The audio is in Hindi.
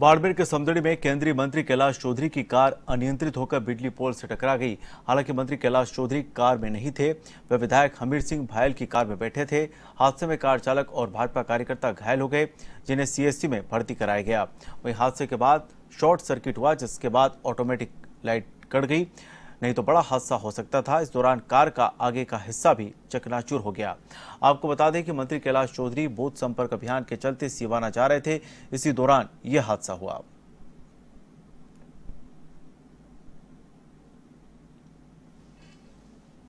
बाड़मेर के समदड़ी में केंद्रीय मंत्री कैलाश चौधरी की कार अनियंत्रित होकर बिजली पोल से टकरा गई हालांकि मंत्री कैलाश चौधरी कार में नहीं थे वे विधायक हमीर सिंह भायल की कार में बैठे थे हादसे में कार चालक और भाजपा कार्यकर्ता घायल हो गए जिन्हें सीएससी में भर्ती कराया गया वहीं हादसे के बाद शॉर्ट सर्किट हुआ जिसके बाद ऑटोमेटिक लाइट कट गई नहीं तो बड़ा हादसा हो सकता था इस दौरान कार का आगे का हिस्सा भी चकनाचूर हो गया आपको बता दें कि मंत्री कैलाश चौधरी बोध संपर्क अभियान के चलते सीवाना जा रहे थे इसी दौरान यह हादसा हुआ